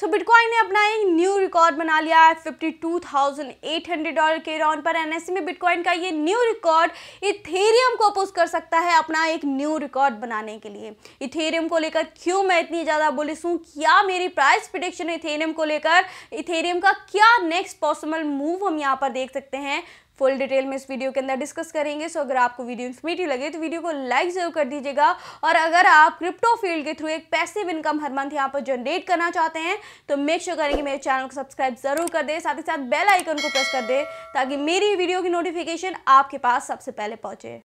सो so, bitcoin ने अपना एक न्यू रिकॉर्ड बना लिया है 52,800 डॉलर के राउंड पर एनएससी e में बिटकॉइन का ये न्यू रिकॉर्ड इथेरियम को पुश कर सकता है अपना एक न्यू रिकॉर्ड बनाने के लिए इथेरियम को लेकर क्यों मैं इतनी ज़्यादा बोलिस हूँ क्या मेरी प्राइस प्रिडिक्शन इथेरियम को लेकर इथेरियम का क्या नेक्स्ट पॉसिबल मूव हम यहाँ पर देख सकते हैं फुल डिटेल में इस वीडियो के अंदर डिस्कस करेंगे सो so, अगर आपको वीडियो इन्फॉर्मेटिव लगे तो वीडियो को लाइक जरूर कर दीजिएगा और अगर आप क्रिप्टो फील्ड के थ्रू एक पैसिव इनकम हर मंथ यहाँ पर जनरेट करना चाहते हैं तो मेक श्योर करेंगे मेरे चैनल को सब्सक्राइब जरूर कर दे साथ ही साथ बेल आइकन को प्रेस कर दे ताकि मेरी वीडियो की नोटिफिकेशन आपके पास सबसे पहले पहुंचे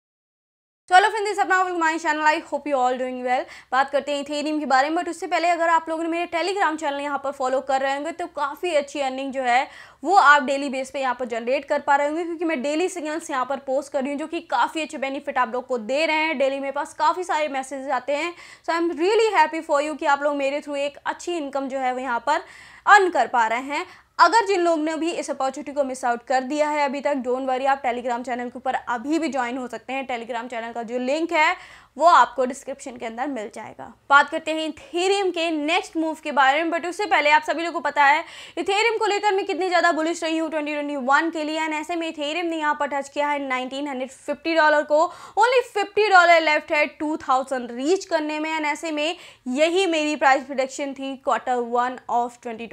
चलो फ्रेंड दिस अपना my channel I hope you all doing well बात करते हैं इथेरियम के बारे में बट उससे पहले अगर आप लोगों ने मेरे टेलीग्राम चैनल यहाँ पर फॉलो कर रहे होंगे तो काफ़ी अच्छी अर्निंग जो है वो आप डेली बेस पे यहाँ पर जनरेट कर पा रहे होंगे क्योंकि मैं डेली सिग्नल्स यहाँ पर पोस्ट कर रही हूँ जो कि काफ़ी अच्छे बेनिफिट आप लोग को दे रहे हैं डेली मेरे पास काफ़ी सारे मैसेज आते हैं so I am really happy for you कि आप लोग मेरे थ्रू एक अच्छी इनकम जो है वो यहाँ पर अर्न कर पा रहे हैं अगर जिन लोगों ने भी इस अपॉर्चुनिटी को मिस आउट कर दिया है अभी तक डोंट वरी आप टेलीग्राम चैनल के ऊपर अभी भी ज्वाइन हो सकते हैं टेलीग्राम चैनल का जो लिंक है वो आपको डिस्क्रिप्शन के अंदर मिल जाएगा बात करते हैं इथेरियम के नेक्स्ट मूव के बारे में बट उससे पहले आप सभी लोग को पता है इथेरियम को लेकर मैं कितनी ज़्यादा बुलिश रही हूँ ट्वेंटी के लिए एंड ऐसे में इथेरियम ने यहाँ पर टच किया है नाइनटीन डॉलर को ओनली फिफ्टी डॉलर लेफ्ट है टू रीच करने में एंड ऐसे में यही मेरी प्राइस प्रोडक्शन थी क्वार्टर वन ऑफ ट्वेंटी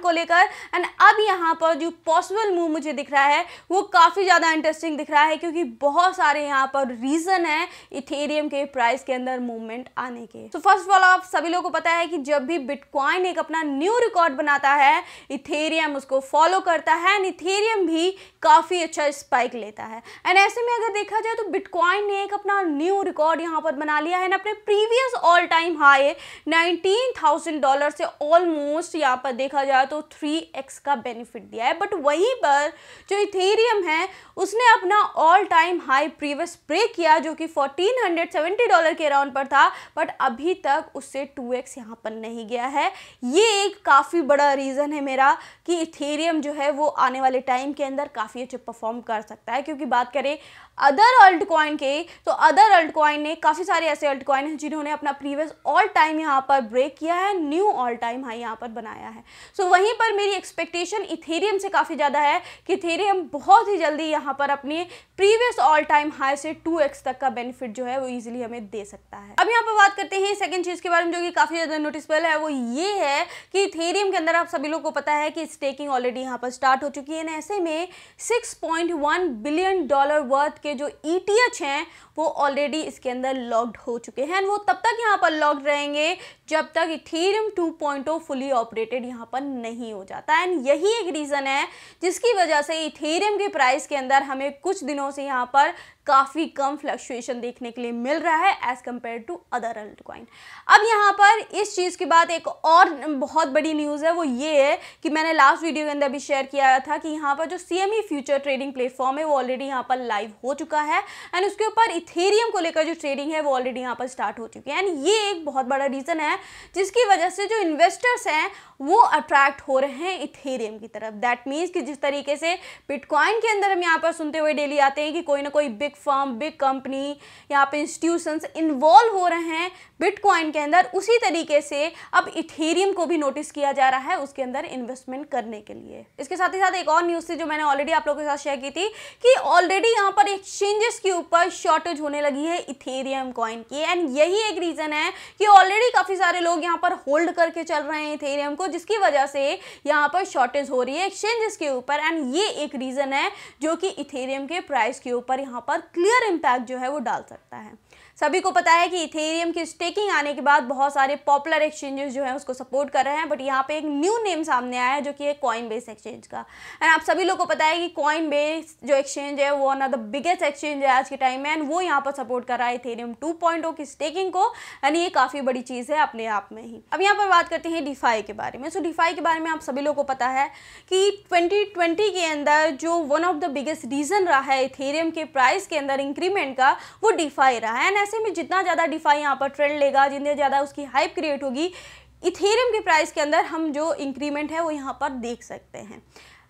को लेकर एंड अब यहाँ पर जो पॉसिबल मूव मुझे दिख रहा है वो काफ़ी ज़्यादा इंटरेस्टिंग दिख रहा है क्योंकि बहुत सारे यहाँ पर रीज़न है इथेरियम बिटकॉइन के प्राइस के अंदर मूवमेंट आने के तो फर्स्ट ऑफ ऑल आप सभी लोगों को पता है कि जब भी बिटकॉइन एक अपना न्यू रिकॉर्ड बनाता है इथेरियम उसको फॉलो करता है एंड इथेरियम भी काफ़ी अच्छा स्पाइक लेता है एंड ऐसे में अगर देखा जाए तो बिटकॉइन ने एक अपना न्यू रिकॉर्ड यहाँ पर बना लिया है एंड अपने previous all time high nineteen thousand dollar से ऑलमोस्ट यहाँ पर देखा जाए तो थ्री एक्स का बेनिफिट दिया है बट वहीं पर जो इथेरियम है उसने अपना all time high previous break किया जो कि फोर्टीन हंड्रेड सेवेंटी डॉलर के अराउंड पर था बट अभी तक उससे टू एक्स यहाँ पर नहीं गया है ये एक काफ़ी बड़ा रीज़न है मेरा कि इथेरियम जो है वो आने वाले टाइम के अंदर काफ़ी अच्छे परफॉर्म कर सकता है क्योंकि बात करें अदर अल्ट कॉइन के तो अदर अल्ट कॉइन ने काफ़ी सारे ऐसे अल्ट कॉइन हैं जिन्होंने अपना प्रीवियस ऑल टाइम यहाँ पर ब्रेक किया है न्यू ऑल टाइम हाई यहाँ पर बनाया है सो so, वहीं पर मेरी एक्सपेक्टेशन इथेरियम से काफ़ी ज़्यादा है कि इथेरियम बहुत ही जल्दी यहाँ पर अपने प्रीवियस ऑल टाइम हाई से टू तक का बेनिफिट जो है वो ईजी इजिली हमें दे सकता है अब यहाँ पर बात करते हैं सेकेंड चीज के बारे में जो कि काफी ज्यादा नोटिसबल है वो ये है कि थेरियम के अंदर आप सभी लोग को पता है कि स्टेकिंग ऑलरेडी यहाँ पर स्टार्ट हो चुकी है ऐसे में 6.1 बिलियन डॉलर वर्थ के जो ई e हैं वो ऑलरेडी इसके अंदर लॉक्ड हो चुके हैं वो तब तक यहाँ पर लॉक्ड रहेंगे जब तक इथेरियम 2.0 फुली ऑपरेटेड यहाँ पर नहीं हो जाता एंड यही एक रीज़न है जिसकी वजह से इथेरियम के प्राइस के अंदर हमें कुछ दिनों से यहाँ पर काफ़ी कम फ्लक्चुएशन देखने के लिए मिल रहा है as compare to other altcoin अब यहाँ पर इस चीज़ के बाद एक और बहुत बड़ी न्यूज़ है वो ये है कि मैंने लास्ट वीडियो के अंदर भी शेयर किया था कि यहाँ पर जो सी फ्यूचर ट्रेडिंग प्लेटफॉर्म है वो ऑलरेडी यहाँ पर लाइव हो चुका है एंड उसके ऊपर इथेरियम को लेकर जो ट्रेडिंग है वो ऑलरेडी यहाँ पर स्टार्ट हो चुकी है एंड ये एक बहुत बड़ा रीज़न है जिसकी वजह से जो इन्वेस्टर्स हैं वो अट्रैक्ट हो रहे हैं इथेरियम की तरफ दैट मीन्स कि जिस तरीके से बिटकॉइन के अंदर हम यहाँ पर सुनते हुए डेली आते हैं कि कोई ना कोई बिग फर्म बिग कंपनी यहाँ पे इंस्टीट्यूशंस इन्वॉल्व हो रहे हैं बिटकॉइन के अंदर उसी तरीके से अब इथेरियम को भी नोटिस किया जा रहा है उसके अंदर इन्वेस्टमेंट करने के लिए इसके साथ ही साथ एक और न्यूज़ थी जो मैंने ऑलरेडी आप लोगों के साथ शेयर की थी कि ऑलरेडी यहाँ पर एक्सचेंजेस के ऊपर शॉर्टेज होने लगी है इथेरियम कॉइन की एंड यही एक रीज़न है कि ऑलरेडी काफ़ी सारे लोग यहाँ पर होल्ड करके चल रहे हैं इथेरियम को जिसकी वजह से यहाँ पर शॉर्टेज हो रही है एक्सचेंजेस के ऊपर एंड ये एक रीज़न है जो कि इथेरियम के प्राइस के ऊपर यहाँ पर क्लियर इम्पैक्ट जो है वो डाल सकता है सभी को पता है कि इथेरियम की स्टेकिंग आने के बाद बहुत सारे पॉपुलर एक्सचेंजेस जो है उसको सपोर्ट कर रहे हैं बट यहाँ पे एक न्यू नेम सामने आया है जो कि है कॉइन बेस एक्सचेंज का एंड आप सभी लोग को पता है कि कॉइन बेस जो एक्सचेंज है वो one of the biggest exchange है आज के टाइम में एंड वो यहाँ पर सपोर्ट कर रहा है इथेरियम टू oh की स्टेकिंग को एंड ये काफ़ी बड़ी चीज़ है अपने आप में ही अब यहाँ पर बात करते हैं डिफाई के बारे में सो डिफाई के बारे में आप सभी लोग को पता है कि ट्वेंटी के अंदर जो one of the biggest reason रहा है इथेरियम के प्राइस के अंदर इंक्रीमेंट का वो डिफाई रहा है एंड ऐसे में जितना ज़्यादा डिफाई यहाँ पर ट्रेंड लेगा जितने ज़्यादा उसकी हाइप क्रिएट होगी इथेरियम के प्राइस के अंदर हम जो इंक्रीमेंट है वो यहाँ पर देख सकते हैं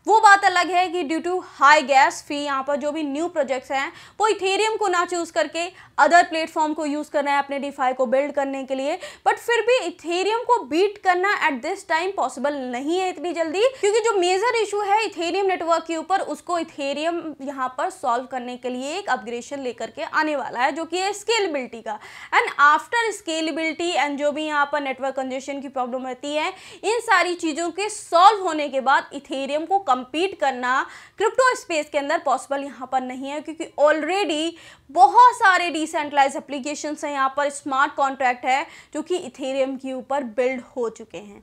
वो बात अलग है कि due to high gas fee यहाँ पर जो भी न्यू प्रोजेक्ट्स हैं वो इथेरियम को ना चूज़ करके अदर प्लेटफॉर्म को यूज़ कर रहे हैं अपने डिफाई को बिल्ड करने के लिए बट फिर भी इथेरियम को बीट करना एट दिस टाइम पॉसिबल नहीं है इतनी जल्दी क्योंकि जो मेजर इशू है इथेरियम नेटवर्क के ऊपर उसको इथेरियम यहाँ पर सॉल्व करने के लिए एक अपग्रेशन लेकर के आने वाला है जो कि है स्केलेबिलिटी का एंड आफ्टर स्केलेबिलिटी एंड जो भी यहाँ पर नेटवर्क कंजेशन की प्रॉब्लम रहती है इन सारी चीज़ों के सॉल्व होने के बाद इथेरियम को कम कम्पीट करना क्रिप्टो स्पेस के अंदर पॉसिबल यहाँ पर नहीं है क्योंकि ऑलरेडी बहुत सारे डिसेंट्रलाइज एप्लीकेशन हैं यहाँ पर स्मार्ट कॉन्ट्रैक्ट है जो कि इथेरियम के ऊपर बिल्ड हो चुके हैं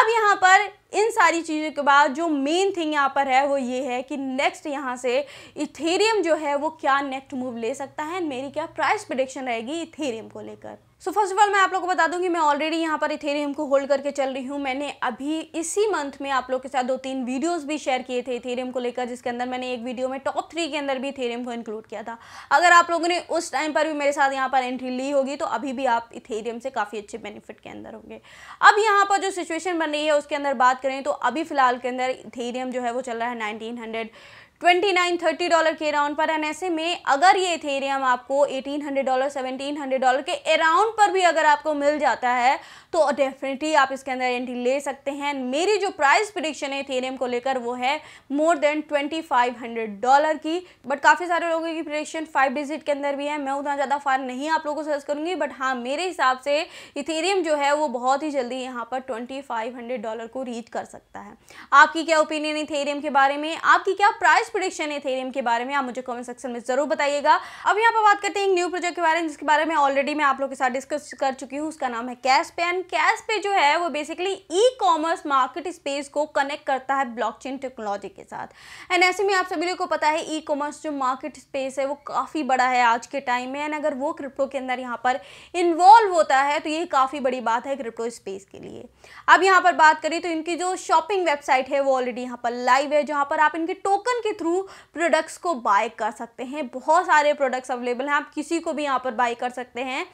अब यहाँ पर इन सारी चीज़ों के बाद जो मेन थिंग यहाँ पर है वो ये है कि नेक्स्ट यहाँ से इथेरियम जो है वो क्या नेक्स्ट मूव ले सकता है मेरी क्या प्राइस प्रडिक्शन रहेगी इथेरियम को लेकर सो फर्स्ट ऑफ ऑल मैं आप लोग को बता दूंगी मैं ऑलरेडी यहाँ पर इथेरियम को होल्ड करके चल रही हूँ मैंने अभी इसी मंथ में आप लोग के साथ दो तीन वीडियोस भी शेयर किए थे इथेरियम को लेकर जिसके अंदर मैंने एक वीडियो में टॉप थ्री के अंदर भी इथेरियम को इंक्लूड किया था अगर आप लोगों ने उस टाइम पर भी मेरे साथ यहाँ पर एंट्री ली होगी तो अभी भी आप इथेरियम से काफ़ी अच्छे बेनिफिट के अंदर होंगे अब यहाँ पर जो सिचुएशन बन रही है उसके अंदर बात करें तो अभी फिलहाल के अंदर इथेरियम जो है वो चल रहा है nineteen twenty nine thirty dollar के अराउंड पर एंड ऐसे में अगर ये इथेरियम आपको eighteen hundred dollar seventeen hundred dollar के अराउंड पर भी अगर आपको मिल जाता है तो डेफिनेटली आप इसके अंदर एंट्री ले सकते हैं मेरी जो प्राइस प्रिडिक्शन है इथेरियम को लेकर वो है more than twenty five hundred dollar की बट काफ़ी सारे लोगों की प्रिडिक्शन फाइव डिजिट के अंदर भी है मैं उतना ज़्यादा फार नहीं आप लोगों को सर्च करूँगी बट हाँ मेरे हिसाब से इथेरियम जो है वो बहुत ही जल्दी यहाँ पर ट्वेंटी फाइव हंड्रेड डॉलर को रीच कर सकता है आपकी क्या ओपिनियन इथेरियम के बारे में आपकी क्या प्राइस प्रोडिक्शन है थेरियम के बारे में आप मुझे कमेंट सेक्शन में ज़रूर बताइएगा अब यहाँ पर बात करते हैं एक न्यू प्रोजेक्ट के बारे में जिसके बारे में ऑलरेडी मैं आप लोग के साथ डिस्कस कर चुकी हूँ उसका नाम है कैश पे एंड कैश पे जो है वो basically e commerce market space को कनेक्ट करता है ब्लॉकचेन टेक्नोलॉजी के साथ एंड ऐसे में आप सभी लोग को पता है ई कॉमर्स जो मार्केट स्पेस है वो काफ़ी बड़ा है आज के टाइम में एंड अगर वो क्रिप्टो के अंदर यहाँ पर इन्वॉल्व होता है तो ये काफ़ी बड़ी बात है क्रिप्टो स्पेस के लिए अब यहाँ पर बात करें तो इनकी जो शॉपिंग वेबसाइट है वो ऑलरेडी यहाँ पर लाइव है जहाँ पर आप इनके टोकन के थ्रू प्रोडक्ट्स को बाय कर सकते हैं बहुत सारे प्रोडक्ट्स अवेलेबल हैं आप किसी को भी यहाँ पर बाय कर सकते हैं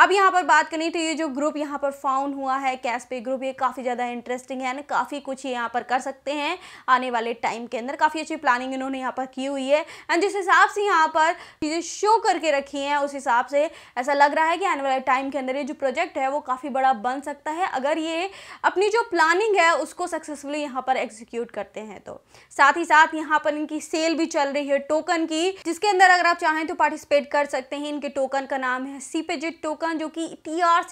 अब यहाँ पर बात करनी तो ये जो ग्रुप यहाँ पर फाउंड हुआ है कैश पे ग्रुप ये काफ़ी ज़्यादा इंटरेस्टिंग है ना काफ़ी कुछ ये यहाँ पर कर सकते हैं आने वाले टाइम के अंदर काफ़ी अच्छी प्लानिंग इन्होंने यहाँ पर की हुई है एंड जिस हिसाब से यहाँ पर चीज़ें शो करके रखी हैं उस हिसाब से ऐसा लग रहा है कि आने वाले टाइम के अंदर ये जो प्रोजेक्ट है वो काफ़ी बड़ा बन सकता है अगर ये अपनी जो प्लानिंग है उसको सक्सेसफुली यहाँ पर एग्जीक्यूट करते हैं तो साथ ही साथ यहाँ पर इनकी सेल भी चल रही है टोकन की जिसके अंदर अगर आप चाहें तो पार्टिसिपेट कर सकते हैं इनके टोकन का नाम है सीपेजिट टोकन टोकन जो कि टी आर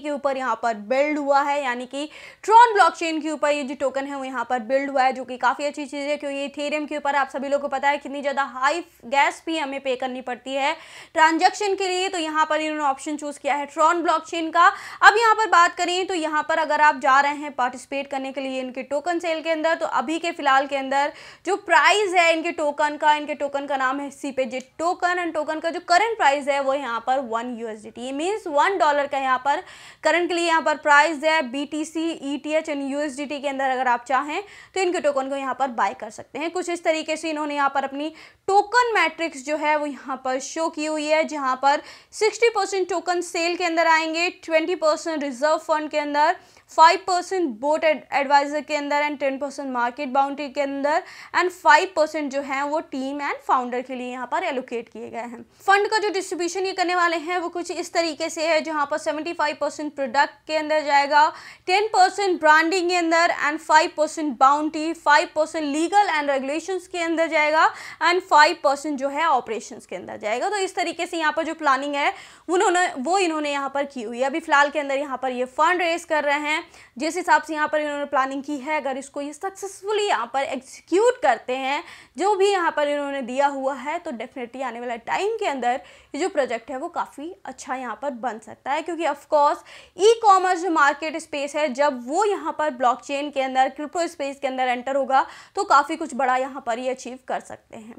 के ऊपर यहाँ पर बिल्ड हुआ है यानी कि ट्रॉन ब्लॉकचेन के ऊपर ये जो टोकन है वो यहाँ पर बिल्ड हुआ है जो कि काफ़ी अच्छी चीज़ है क्योंकि थेरियम के ऊपर आप सभी लोगों को पता है कितनी ज़्यादा हाई गैस भी हमें पे करनी पड़ती है ट्रांजेक्शन के लिए तो यहाँ पर इन्होंने ऑप्शन चूज़ किया है ट्रॉन ब्लॉक का अब यहाँ पर बात करें तो यहाँ पर अगर आप जा रहे हैं पार्टिसिपेट करने के लिए इनके टोकन सेल के अंदर तो अभी के फिलहाल के अंदर जो प्राइस है इनके टोकन का इनके टोकन का नाम है सीपेजेट टोकन एंड टोकन का जो करंट प्राइस है वो यहाँ पर वन यूएसडीटी में मीन्स वन डॉलर का यहाँ पर करंटली यहाँ पर प्राइस है B T C E T H and U S D T के अंदर अगर आप चाहें तो इनके टोकन को यहाँ पर बाय कर सकते हैं कुछ इस तरीके से इन्होंने यहाँ पर अपनी टोकन मैट्रिक्स जो है वो यहाँ पर शो की हुई है जहाँ पर सिक्सटी परसेंट टोकन सेल के अंदर आएंगे ट्वेंटी परसेंट रिजर्व फंड के अंदर फाइव परसेंट बोट एडवाइजर के अंदर and ten percent market boundary के अंदर एंड फाइव परसेंट जो है वो टीम एंड फाउंडर के लिए यहाँ पर एलोकेट किए गए हैं फंड का जो डिस्ट्रीब्यूशन ये करने वाले हैं वो कुछ इस तरीके से है जहाँ पर सेवेंटी फाइव परसेंट प्रोडक्ट के अंदर जाएगा टेन परसेंट ब्रांडिंग के अंदर and five percent boundary five percent legal and regulation के अंदर जाएगा एंड फाइव परसेंट जो है ऑपरेशन के अंदर जाएगा तो इस तरीके से यहाँ पर जो प्लानिंग है उन्होंने वो इन्होंने यहाँ पर की हुई है अभी फिलहाल के अंदर यहाँ पर ये फंड रेज कर रहे हैं हैं जिस हिसाब से यहाँ पर इन्होंने प्लानिंग की है अगर इसको ये सक्सेसफुली यहाँ पर एग्जीक्यूट करते हैं जो भी यहाँ पर इन्होंने दिया हुआ है तो डेफिनेटली आने वाला टाइम के अंदर ये जो प्रोजेक्ट है वो काफ़ी अच्छा यहाँ पर बन सकता है क्योंकि ऑफकोर्स ई कॉमर्स जो मार्केट स्पेस है जब वो यहाँ पर ब्लॉक के अंदर क्रिप्टो स्पेस के अंदर एंटर होगा तो काफ़ी कुछ बड़ा यहाँ पर ये अचीव कर सकते हैं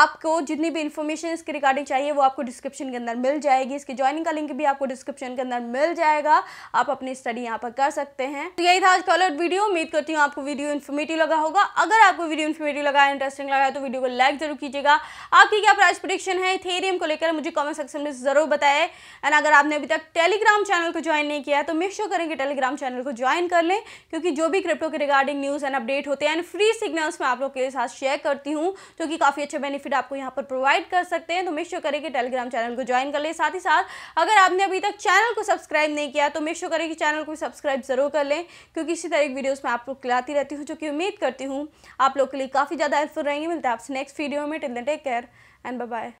आपको जितनी भी इन्फॉर्मेशन इसके रिगार्डिंग चाहिए वो आपको डिस्क्रिप्शन के अंदर मिल जाएगी इसकी ज्वाइनिंग का लिंक भी आपको डिस्क्रिप्शन के अंदर मिल जाएगा आप अपनी स्टडी यहाँ पर कर सकते हैं तो यही था आज का अलर्ट वीडियो उम्मीद करती हूँ आपको वीडियो इन्फॉर्मेटिव लगा होगा अगर आपको वीडियो इन्फॉर्मेटिव लगा इंटरेस्टिंग लगा तो वीडियो को लाइक जरूर कीजिएगा आपकी क्या प्राइस प्रोडिक्शन है थेरियम को लेकर मुझे कॉमेंट सेक्शन में जरूर बताए एंड अगर आपने अभी तक टेलीग्राम चैनल को ज्वाइन नहीं किया तो मेक श्योर करेंगे टेलीग्राम चैनल को ज्वाइन कर लें क्योंकि जो भी क्रिप्टो के रिगार्डिंग न्यूज़ एंड अपडेट होते हैं फ्री सिग्नल्स में आप लोग के साथ शेयर करती हूँ जो कि काफ़ी अच्छे बेनिफिट आपको यहाँ पर प्रोवाइड कर सकते हैं तो मेक श्योर करेंगे टेलीग्राम चैनल को ज्वाइन कर लें साथ ही साथ अगर आपने अभी तक चैनल को सब्सक्राइब नहीं किया तो मेक श्योर करें कि चैनल को सब्सक्राइब ज़रूर कर लें क्योंकि इसी तरह की वीडियोज़ मैं आपको खिलाती रहती हूँ जो कि उम्मीद करती हूँ आप लोग के लिए काफ़ी ज़्यादा हेल्पफुल रहेंगे मिलते हैं आपसे नेक्स्ट वीडियो में till take care and bye